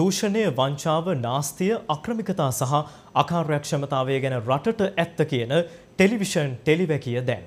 දූෂණය වංචාව නාස්තිය අක්‍රමිකතා සහ අකාර්යක්ෂමතාවය ගැන රටට ඇත්ත කියන ටෙලිවිෂන් ටෙලිවැකිය දැන්.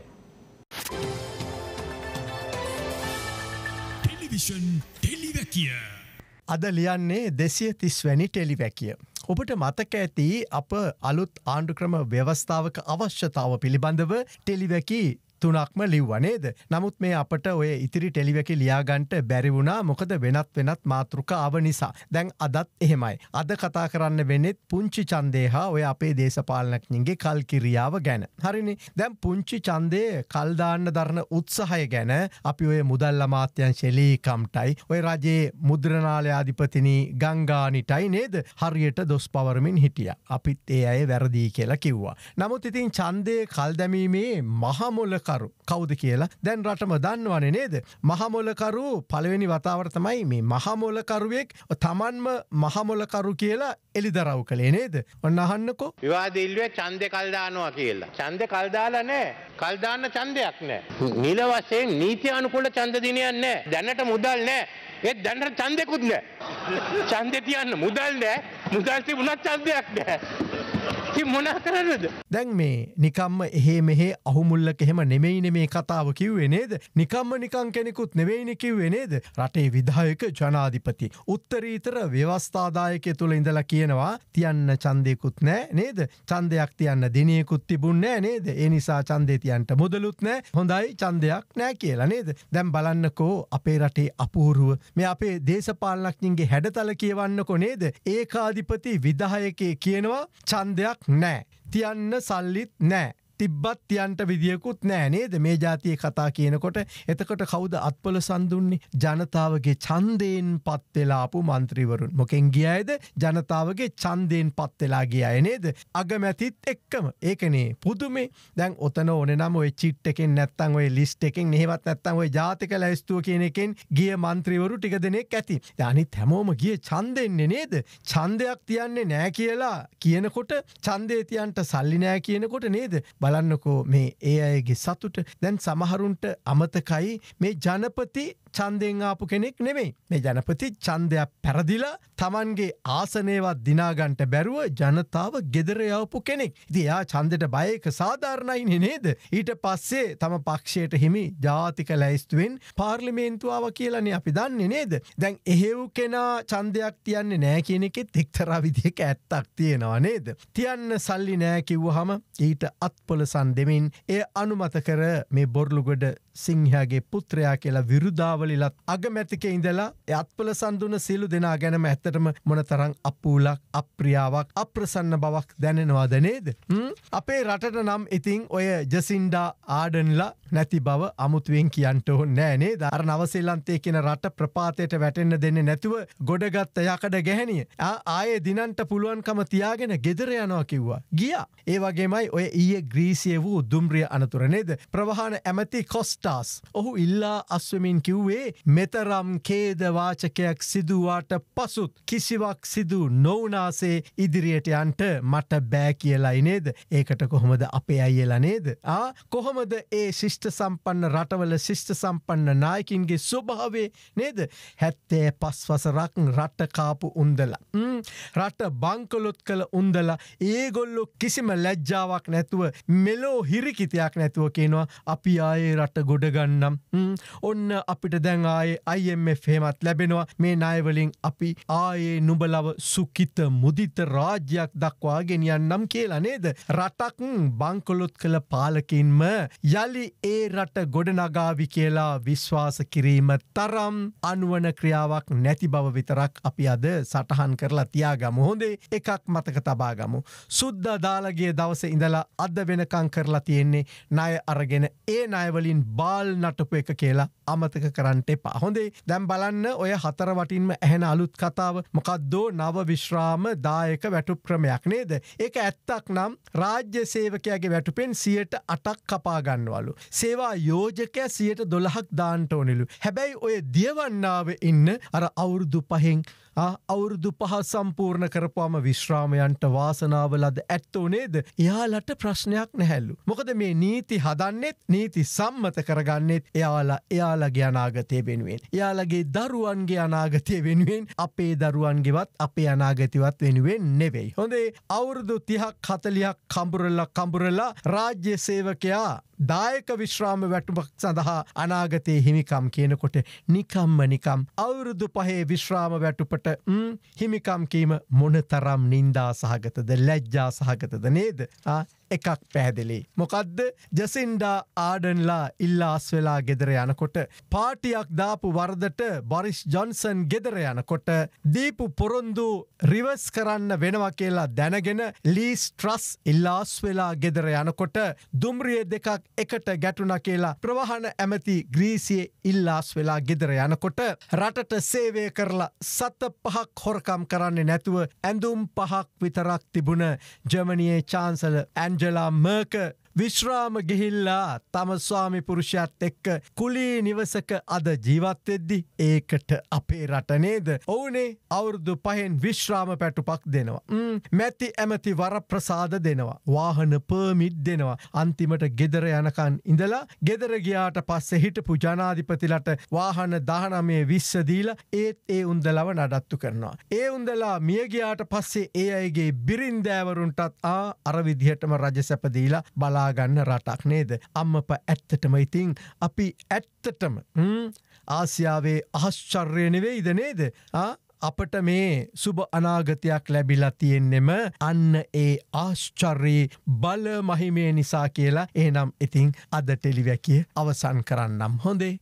අද ලියන්නේ දෙසිය තිස්වැනි ටෙලිවැකිය. ඔබට මතක ඇති අප අලුත් ආණ්ඩුක්‍රම ව්‍යවස්ථාවක අවශ්‍යතාව පිළිබඳව ටෙලිවැකි තුනක්ම ලිව්වනේද නමුත් මේ අපට ඔය ඉතිරි ටෙලිවකි ලියාගන්ට බැරිවුණා මොකද වෙනත් වෙනත් මාතෘකාව නිසා දැන් අදත් එහෙමයි අද කතා කරන්න වෙනෙත් පුංචි චන්දේ හා ඔය අපේ දේශපාලනක්නින්ගේ කල් කිරියාව ගැන හරිනි දැම් පුංචි චන්දය කල්දාන්න දරන උත්සහය ගැන අපි ඔය මුදල්ල මාත්‍යන් ශෙලීකම්ටයි ඔය රජයේ මුද්‍රනාලයාධිපතින ගංගානිටයි නේද හරියට දොස් පවරමින් හිටිය අපිත් ඒ අය වැරදිී කියලා කිව්වා. නමුත් ඉතින් චන්දය කල්දැමීමේ මහමොලක මහමොලකරු කවුද කියලා දැන් රටම දන්නවන නේද. මහමොලකරු පළවෙනි වතාවර්තමයි මේ මහමොලකරුවෙක් තමන්ම මහමොලකරු කියලා එලිදරව් කළේ නේද. ඔන්න අහන්නකෝ. විවාදිල්ුවේ චන්ද කල්දානවා කියලා. චන්ද කල්දාලා නෑ කල්දාන්න චන්දයක් නෑ. නිල වසයෙන් නීති අනුකොට චන්ද දිනයන්න දැනට මුදල් නෑ. ඒත් දැනට චන්දෙකුත් නෑ. චන්දෙ තියන්න මුදල් නෑ මුදල්ති වුණත් චන්දයක් නෑ. මොනා කරන්නද දැන් මේ නිකම්ම එහෙ මෙහෙ අහුමුල්ල කෙහෙම නෙමෙයින මේ කතාව කිව්වේ නේද නිකම්ම නිකං කෙනෙකුත් නෙවෙයිනි කිව්වේ නේද රටේ විධායක ජනාධිපති උත්තරීතර ව්‍යවස්ථාදායක තුළ ඉඳලා කියනවා තියන්න චන්දයකුත් නෑ නේද චන්දයක් තියන්න දිනියකුත් තිබුන්නෑ නේද ඒ නිසා චන්දේ තියන්ට මුදලුත් නෑ හොඳයි චන්දයක් නෑ කියලා නේද දැම් බලන්නකෝ අපේ රටේ අපූරුව මේ අපේ දේශපාලනක්නින්ගේ හැඩතල කියවන්න කොනේද ඒකාධිපති විදාහයකේ කියනවා චන්දයක් නෑ. තියන්න සල්ලිත් නෑ. තිබ්බත් යන්ට විදිියකුත් නෑනේද මේ ජාතිය කතා කියනකොට එතකොට කවුද අත්පොල සඳන්නේ ජනතාවගේ චන්දයෙන් පත්වෙලාපු මන්ත්‍රීවරුන් මොකෙන් ගියයිද ජනතාවගේ චන්දයෙන් පත්වෙලා ගියය නේද අගමැතිත් එක්කම ඒකනේ පුදුමේ දැන් ඔතන ඕන නම් ඔය චිට් එකෙන් නැත්තන් ඔය ලිස්ට එකෙන් නෙවත් නැත්තන් ඔය ජාතික ලැස්තුව කියන එකෙන් ගිය මන්ත්‍රීවරු ටික දෙනෙක් ඇති යනිත් හැමෝම ගිය චන්දෙන්නේ නේද චන්දයක් තියන්නේ නෑ කියලා කියනකොට චන්දේතියන්ට සල්ලි නෑ කියනකොට නේද බලන්නකෝ මේ ඒ අයගේ සතුට දැන් සමහරුන්ට අමතකයි මේ ජනපති චන්දයෙන් ආපු කෙනෙක් නෙමේ මේ ජනපති චන්දයක් පැරදිලා තමන්ගේ ආසනයවත් දිනාගන්ට බැරුව ජනතාව ගෙදරයවපු කෙනෙක් දයා චන්දට බයක සාධාරණයිනෙ නේද ඊට පස්සේ තම පක්ෂයට හිමි ජාතික ලැයිස්තුවෙන් පාර්ලිමේන්තුවාව කියලන අපි දන්නේ නේද දැන් එහෙව් කෙනා චන්දයක් තියන්නේ නෑ කියනෙකෙ තෙක්තරා විදික ඇත්තක් තියෙනවා නේද තියන්න සල්ලි නෑකිව්ව හම ඊට අත්ප උපලසන් දෙමින් එය අනුමත කර මේ බොරලුගොඩ සිංහයාගේ පුත්‍රයා කියලා විරුදාවලිලත් අගමැතික ඉඳලා යත්පල සඳුන සියලු දෙනා ගැනම ඇත්තටම මොනතරං අපූලක් අප්‍රියාවක් අප්‍රසන්න බවක් දැනෙනවාද නේද. අපේ රටට නම් ඉතිං ඔය ජසින්ඩා ආඩන්ලා නැති බව අමුතුවෙන් කියන්ට හො නෑනේ දර නවසෙල්ලන්තේ කියෙන රට ප්‍රපාතයට වැටෙන්න්න දෙන්න නැතුව ගොඩගත්ත යකඩ ගැහැනිය ආය දිනන්ට පුළුවන්කම තියාගෙන ගෙදර යනවා කිව්වා. ගිය ඒ වගේමයි ඔය ඊය ග්‍රීසිය වූ දුම්රිය අනතුරනේද ප්‍රවාහන ඇමති කොස්ට ටාස්. ඔහු ඉල්ලා අස්වමින් කිව්වේ මෙතරම් කේදවාචකයක් සිදුවාට පසුත් කිසිවක් සිදු නොවනාසේ ඉදිරියට යන්ට මට බෑ කියලයි නේද ඒකට කොහොමද අපේ අයලා නේද. ආ කොහොමද ඒ ශිෂ්ට සම්පන්න රටවල ශිෂ්ට සම්පන්න නායකින්ගේ ස්වභාවේ නේද හැත්තේ පස්වසරක් රටකාපු උන්දලා. රට බංකලොත් කළ උන්දලා ඒගොල්ලො කිසිම ලැජ්ජාවක් නැතුව මෙලෝ හිරිකිතයක් නැතුව කියනවා අපි ආයේ රට ගො ගොඩගන්නම් ඔන්න අපිට දැන් ආයේ අයිF හෙමත් ලැබෙනවා මේ නයවලින් අපි ආයේ නුබලව සුකිත මුදිත රාජ්‍යයක් දක්වා ගෙනියන්නම් කියලා නේද රටක් බංකොලොත් කළ පාලකින්ම යළි ඒ රට ගොඩනගාවි කියලා විශ්වාස කිරීම තරම් අනුවන ක්‍රියාවක් නැති බව විතරක් අපි අද සටහන් කරලා තියාගම හොඳේ එකක් මතක තබාගමු සුද්ද දාලගේ දවස ඉඳලා අද වෙනකං කරලා තියෙන්නේ නය අරගෙන ඒ නයවලින් බ බාල් නටපු එක කියලා අමතක කරන්ට එපා හොඳේ දැම් බලන්න ඔය හතර වටින්ම ඇහැන අලුත් කතාව මොකක්දෝ නව විශ්‍රාම දායක වැටු ක්‍රමයක් නේද ඒක ඇත්තක් නම් රාජ්‍ය සේවකයාගේ වැටුපෙන් සියට අටක් කපාගන්නවලු සේවා යෝජකය සියට දොළහක් දාන්ට ඕනිලු හැබැයි ඔය දියවන්නාව ඉන්න අර අවුරුදු පහෙන් අවුරුදු පහ සම්පූර්ණ කරපුවාම විශ්‍රාමයන්ට වාසනාවලද ඇත්තෝ නේද එයාලට ප්‍රශ්නයක් නැහැල්ලු. මොකද මේ නීති හදන්නෙත් නීති සම්මත කරගන්නෙත් එයාලා එයාලගේ අනාගතය වෙනුවෙන්. එයාලගේ දරුවන්ගේ අනාගතය වෙනුවෙන් අපේ දරුවන්ගෙවත් අපේ අනාගතිවත් වෙනුවෙන් නෙවෙයි. හොඳේ අවුරුදු තිහක් කතලියක් කම්බුරල්ල කම්බුරල්ලා රාජ්‍ය සේවකයා දායක විශ්‍රාම වැටුමක් සඳහා අනාගතයේ හිමිකම් කියනකොට නිකම්ම නිකම් අවුරුදු පහේ විශ්‍රාම වැටුපට එතකොට හිමිකම්කීම මොනතරම් නින්දා සහගතද ලැජ්ජා සහගතද නේද එකක් පැහැදිලි. මොකදද ජසින්ඩා ආඩන්ලා ඉල්ලාස් වෙලා ගෙදර යනකොට. පාටියක් දාපු වර්දට බොරිස් ජොන්සන් ගෙදර යනකොට. දීපු පොරොන්දු රිවස් කරන්න වෙනවා කියලා දැනගෙන ලීස් ට්‍රස් ඉල්ලාස් වෙලා ගෙදර යනකොට දුම්රිය දෙකක් එකට ගැටුණ කියලා ප්‍රවහන ඇමති ග්‍රීසිය ඉල්ලාස් වෙලා ගෙදර යනකොට. රටට සේවය කරලා සත පහක් හොරකම් කරන්නේ නැතුව ඇඳුම් පහක් විතරක් තිබුණ ජමනියේ චාන්සල ඇන් Angela Merkel විශ්‍රාම ගිහිල්ලා තම ස්වාමි පුරුෂයත් එක්ක කුලී නිවසක අද ජීවත්වෙද්දි ඒකට අපේ රටනේද ඔවුනේ අවුරුදු පහෙන් විශ්‍රාම පැටුපක් දෙනවා. මැති ඇමති වර ප්‍රසාද දෙනවා. වාහන පර්මිට් දෙනවා. අන්තිමට ගෙදර යනකන් ඉඳලා ගෙදරගයාට පස්සෙ හිටපු ජනාධිපතිලට වාහන දානමේ විශ්සදීල ඒත් ඒ උන්දලව නඩත්තු කරනවා. ඒ උන්දලා මියගයාට පස්සේ ඒ අයගේ බිරින්දෑවරුන්ටත් ආ අරවිදිහටම රජ සැපදීලා බලා හදාගන්න රටක් නේද. අම්මප ඇත්තටම ඉතිං අපි ඇත්තටම ආසියාවේ අහශ්චර්යනවෙයිද නේද අපට මේ සුබ අනාගතයක් ලැබිලා තියෙන්නෙම අන්න ඒ ආශ්චර්යේ බල මහිමය නිසා කියලා ඒනම් ඉතිං අද ටෙලිවැකිය අවසන් කරන්නම් හොඳේ.